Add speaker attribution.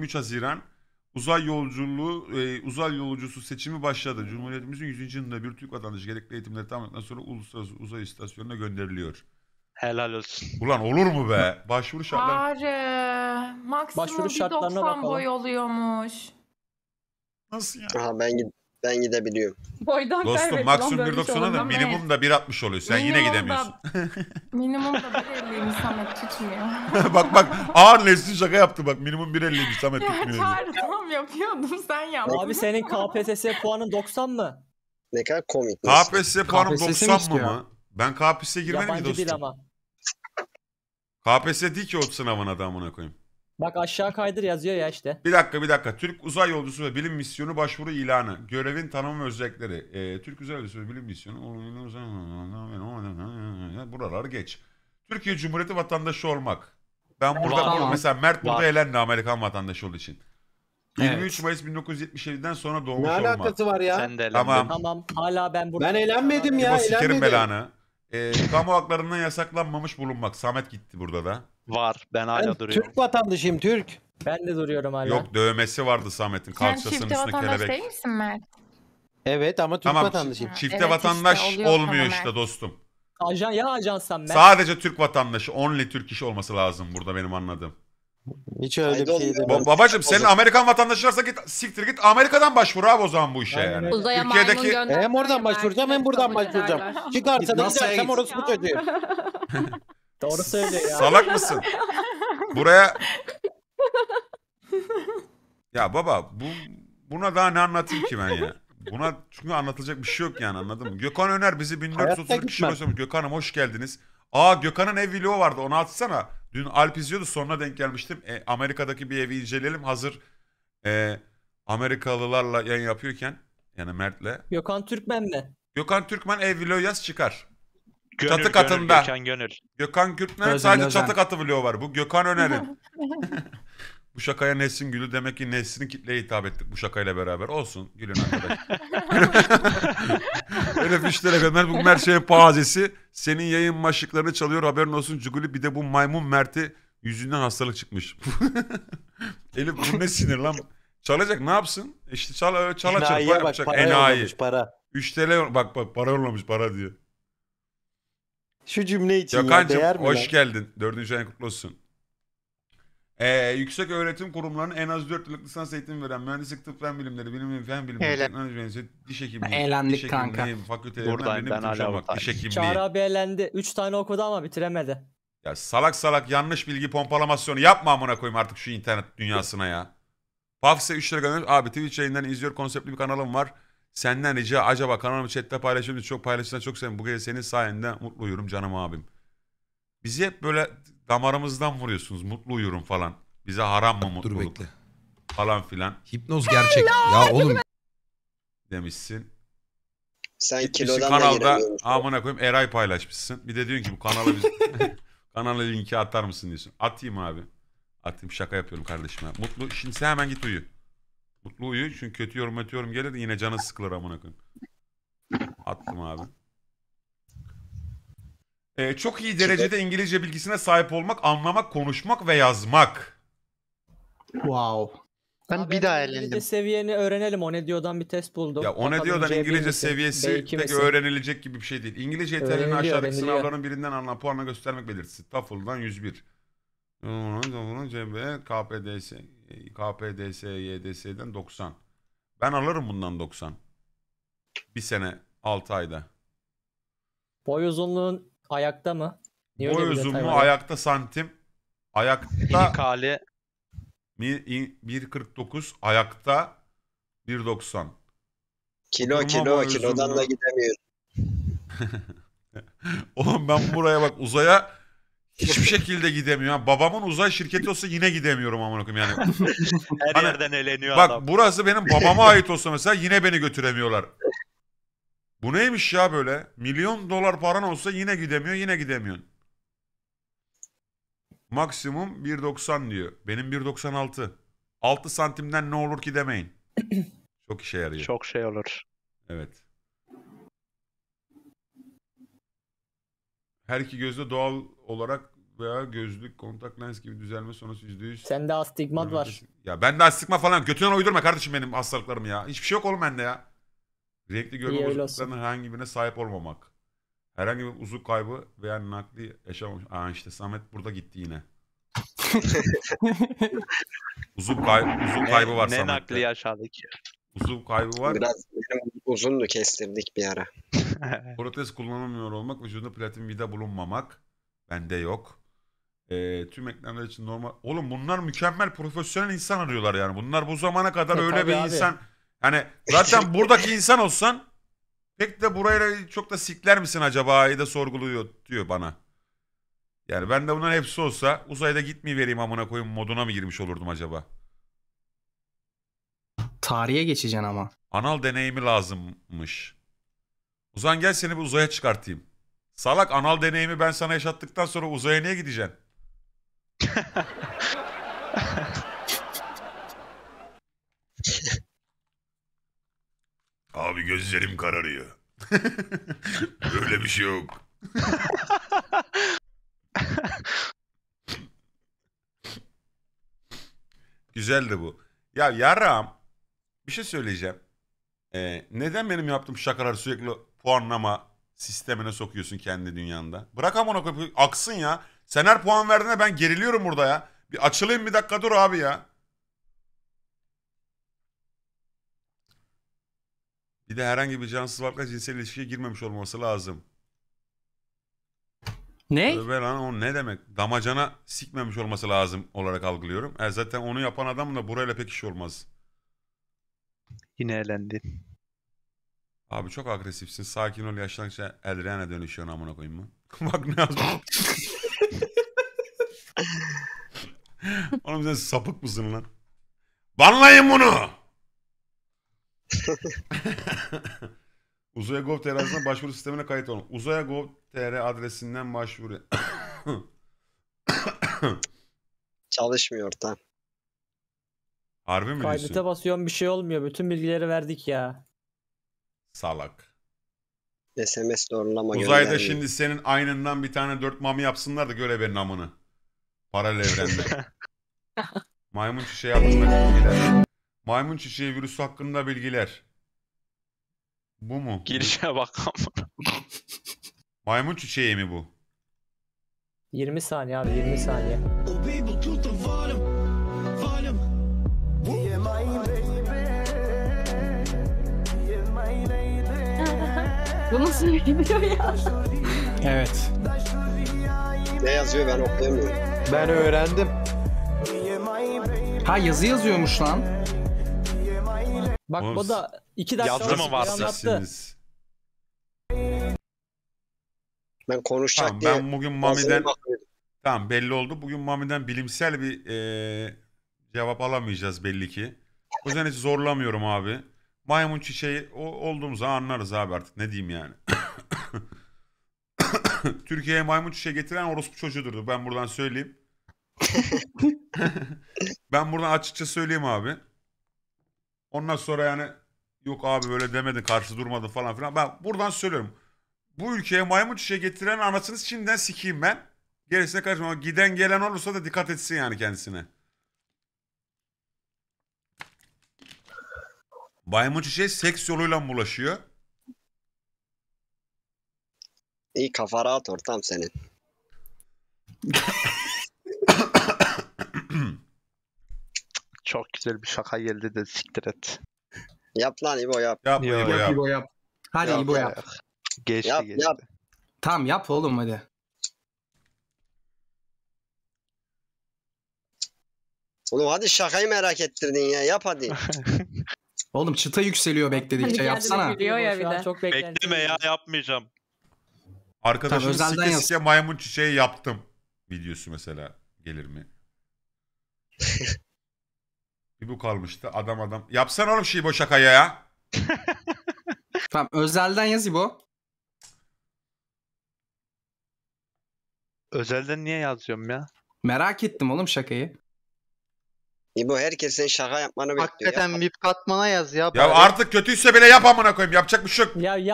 Speaker 1: 23 Haziran uzay yolculuğu e, uzay yolcusu seçimi başladı. Cumhuriyetimizin 100. yılında bir Türk vatandaşı gerekli eğitimleri tamamladıktan sonra uluslararası uzay istasyonuna gönderiliyor. Helal olsun. Ulan olur mu be? Başvuru şartları Bari. Maksimum Başvuru bir şartlarına 90 bakalım. boy oluyormuş. nasıl ya? Aha ben git ben gidebiliyorum. Boydan Dostum maksimum 1.90'a da minimum da 1.60 oluyor. Sen yine Minimum da- gidemiyorsun. Minimum da 1.50'yim Samet tutmuyor. bak bak ağır neslin şaka yaptı bak. Minimum 1.50'ymiş Samet ya tutmuyor. çağrı tamam yapıyordum sen yap. Abi senin KPSS puanın 90 mı? Ne kadar komik. KPSS puanım KPSS mi 90 mı mı? Ben KPSS'ye girmedim ki Yabancı dostum. ama. KPSS değil ki o sınavın adamına amına koyayım. Bak aşağı kaydır yazıyor ya işte. Bir dakika bir dakika. Türk Uzay Yolcusu ve Bilim Misyonu başvuru ilanı. Görevin tanım ve özellikleri. Ee, Türk Uzay Yolcusu ve Bilim Misyonu. Buralar geç. Türkiye Cumhuriyeti vatandaşı olmak. Ben burada Vatan. mesela Mert burada wow. elendi Amerikan vatandaşı olduğu için. 23 evet. Mayıs 1977'den sonra doğmuş olma. Ne alakası olma. var ya? Sen de Tamam. tamam. Hala ben burada. Ben eğlenmedim ya. Eğlenmedim. Sikerim belanı. Ee, kamu haklarından yasaklanmamış bulunmak. Samet gitti burada da. Var. Ben hala Ben duruyorum. Türk vatandaşıyım Türk. Ben de duruyorum hala. Yok dövmesi vardı Samet'in Sen kalçasının çifte üstüne vatandaş kelebek. değil misin Mert? Evet ama Türk Tamam, vatandaşıyım. Çifte Evet vatandaş oluyor olmuyor sana işte Mert. dostum. Ajan ya ajansam ben. Sadece Türk vatandaşı, only Türk kişi olması lazım burada benim anladığım. Hiç öyle bir şey oğlum. Ba- babacım senin Amerikan vatandaşı varsa git siktir git Amerika'dan başvur abi o zaman bu işe yani. öyle. Uzaya Türkiye'deki- Hem oradan başvuracağım hem buradan kabul başvuracağım. Çıkarsa da Nasıl gidersem gitsin? orospu çocuğu. Doğru söylüyor ya. Salak mısın? Buraya... Ya baba bu buna daha ne anlatayım ki ben ya? Buna çünkü anlatılacak bir şey yok yani anladın mı? Gökhan Öner bizi 1430 kişi göstermiş. Gökhan'ım hoş geldiniz. Aa Gökhan'ın ev video vardı onu atsana. Dün Alp izliyordu sonra denk gelmiştim. E, Amerika'daki bir evi inceleyelim. Hazır e, Amerikalılarla yayın yapıyorken yani Mert'le. Gökhan Türkmen'le. Gökhan Türkmen ev video yaz çıkar. Gönül, çatı katında. Gönül, Gökhan Gönül. Gökhan Gürtmen sadece Özen. çatı katı vlogu var. Bu Gökhan Öner'in. bu şakaya Nesin Gül'ü demek ki Nesin'in kitleye hitap ettik bu şakayla beraber. Olsun gülün arkadaş. Öyle fişlere kadar bu her şeyin pazesi. Senin yayın maşıklarını çalıyor haberin olsun Cuguli. Bir de bu maymun Mert'i yüzünden hastalık çıkmış. Elif bu ne sinir lan? Çalacak ne yapsın? İşte çal çala çala. Enayiye bak para Enayi. para. 3 TL bak bak para yollamış para diyor. Şu cümle için Gökhan'cığım, ya değer mi? hoş lan? geldin. Dördüncü ayın kutlu olsun. Ee, yüksek öğretim kurumlarının en az 4 yıllık lisans eğitimi veren mühendislik, tıp, fen bilimleri, bilim ve fen bilimleri, Eğlen. teknoloji mühendisliği, diş hekimliği, Eğlendik diş kanka. hekimliği fakültelerinden Buradayım, birini bitirmiş olmak, diş buradayım. Çağrı hekimliği. abi elendi. 3 tane okudu ama bitiremedi. Ya salak salak yanlış bilgi pompalamasyonu yapma amına koyayım artık şu internet dünyasına ya. Pafse 3 lira göndermiş. Abi Twitch yayınlarını izliyor konseptli bir kanalım var. Senden rica acaba kanalımı chatte paylaşıyor Çok paylaşılan çok sevindim. Bu gece senin sayende mutlu uyurum canım abim. Bizi hep böyle damarımızdan vuruyorsunuz. Mutlu uyurum falan. Bize haram mı mutluluk? Dur bekle. Falan filan. Hipnoz gerçek. ya oğlum. Demişsin. Sen Gitmişsin kilodan kanalda amına koyayım Eray paylaşmışsın. Bir de diyorsun ki bu kanalı biz... kanala linki atar mısın diyorsun. Atayım abi. Atayım şaka yapıyorum kardeşim. Mutlu. Şimdi sen hemen git uyu. Mutlu uyu çünkü kötü yorum atıyorum gelir yine canı sıkılır amına koyayım. Attım abi. Ee, çok iyi derecede İngilizce bilgisine sahip olmak, anlamak, konuşmak ve yazmak. Wow. Ben Abi bir daha elendim. İngilizce seviyeni öğrenelim. O ne diyordan bir test buldum. Ya o ne diyordan İngilizce seviyesi pek öğrenilecek gibi bir şey değil. İngilizce yeterliliğini aşağıdaki sınavların birinden alınan puanla göstermek belirtisi. TOEFL'dan 101. KPDS KPDS, YDS'den 90. Ben alırım bundan 90. Bir sene 6 ayda. Boy uzunluğun ayakta mı? Niye Boy uzunluğu ayakta santim. Ayakta. Kale. 1.49 ayakta 1.90. Kilo kilo kilo kilodan da gidemiyorum. Oğlum ben buraya bak uzaya Hiçbir şekilde gidemiyor. Babamın uzay şirketi olsa yine gidemiyorum amına koyayım yani. Her Hani- yerden eleniyor Bak adam. burası benim babama ait olsa mesela yine beni götüremiyorlar. Bu neymiş ya böyle? Milyon dolar paran olsa yine gidemiyor, yine gidemiyorsun. Maksimum 1.90 diyor. Benim 1.96. 6 santimden ne olur ki demeyin. Çok işe yarıyor. Çok şey olur. Evet. Her iki gözde doğal olarak veya gözlük, kontak lens gibi düzelme sonrası yüzde %100. Sende astigmat var. Ya bende astigma falan götünden uydurma kardeşim benim hastalıklarım ya. Hiçbir şey yok oğlum bende ya. Renkli görme İyi, bozukluklarının herhangi birine sahip olmamak. Herhangi bir uzuk kaybı veya nakli yaşamamış. Aa işte Samet burada gitti yine. Uzuk kay uzuk kaybı var ne, Samet'te. Ne nakli yaşadık ya. Uzun kaybı var. Biraz benim uzundu kestirdik bir ara. Protez kullanılmıyor olmak, vücudunda platin vida bulunmamak. Bende yok. E, tüm eklemler için normal. Oğlum bunlar mükemmel profesyonel insan arıyorlar yani. Bunlar bu zamana kadar E, öyle bir abi. insan. Hani zaten buradaki insan olsan pek de burayla çok da sikler misin acaba da sorguluyor diyor bana. Yani ben de bunların hepsi olsa uzayda gitmeyi vereyim amına koyayım moduna mı girmiş olurdum acaba? Tarihe geçeceksin ama. Anal deneyimi lazımmış. Uzan gel seni bir uzaya çıkartayım. Salak anal deneyimi ben sana yaşattıktan sonra uzaya niye gideceksin? Abi gözlerim kararıyor. Böyle bir şey yok. Güzeldi bu. Ya yarram bir şey söyleyeceğim. Ee, neden benim yaptığım şakalar sürekli puanlama sistemine sokuyorsun kendi dünyanda. Bırak amına koyayım aksın ya. Sen her puan verdiğinde ben geriliyorum burada ya. Bir açılayım bir dakika dur abi ya. Bir de herhangi bir cansız varlıkla cinsel ilişkiye girmemiş olması lazım. Ne? Tövbe lan o ne demek? Damacana sikmemiş olması lazım olarak algılıyorum. E zaten onu yapan adamla burayla pek iş olmaz. Yine elendi. Abi çok agresifsin. Sakin ol. Yaşlanınca Elren'e dönüşüyorsun amına koyayım mı? Bak ne yazmış. Oğlum sen sapık mısın lan? Banlayın bunu. Uzaya Gov adresinden başvuru sistemine kayıt olun. Uzaya Gov adresinden başvuru. Çalışmıyor tam. Harbi mi diyorsun? Kaydıta basıyorum bir şey olmuyor. Bütün bilgileri verdik ya. Salak. SMS doğrulama Uzayda gönderdi. şimdi senin aynından bir tane dört mami yapsınlar da göre verin amını. Paralel evrende. Maymun çiçeği hakkında bilgiler. Maymun çiçeği virüsü hakkında bilgiler. Bu mu? Girişe bakalım. Maymun çiçeği mi bu? 20 saniye abi 20 saniye. Bu nasıl bir video ya? Evet. Ne yazıyor ben okuyamıyorum. Ben öğrendim. Ha yazı yazıyormuş lan. Bak Oğlum, da iki dakika Yazdı mı anlattı. Ben konuşacak tamam, diye. Ben bugün Mami'den tamam belli oldu. Bugün Mami'den bilimsel bir e, cevap alamayacağız belli ki. O yüzden hiç zorlamıyorum abi maymun çiçeği olduğumuzu anlarız abi artık ne diyeyim yani. Türkiye'ye maymun çiçeği getiren orospu çocuğudur ben buradan söyleyeyim. ben buradan açıkça söyleyeyim abi. Ondan sonra yani yok abi böyle demedin karşı durmadın falan filan. Ben buradan söylüyorum. Bu ülkeye maymun çiçeği getiren anasını şimdiden sikeyim ben. Gerisine karışmam. Giden gelen olursa da dikkat etsin yani kendisine. Maymun çiçeği seks yoluyla mı bulaşıyor? İyi kafa rahat ortam senin. Çok güzel bir şaka geldi de siktir et. Yap lan İbo yap. Yap Yo, İbo, yap. İbo yap. Hadi Yap, İbo yap. yap. Geçti Yap, geçti. yap. Tamam yap oğlum hadi. Oğlum hadi şakayı merak ettirdin ya. Yap hadi. Oğlum çıta yükseliyor bekledikçe hani yapsana. ya bir de. Çok Bekleme ya yapmayacağım. Arkadaşım Tabii, sike sike maymun çiçeği yaptım videosu mesela gelir mi? bir bu kalmıştı adam adam. Yapsana oğlum şey boşa kaya ya. tamam özelden yaz bu. Özelden niye yazıyorum ya? Merak ettim oğlum şakayı. İbo herkesin şaka yapmanı bekliyor. Hakikaten vip katmana yaz ya. Ya böyle. artık kötüyse bile yap amına koyayım. Yapacak bir şey yok. Ya, ya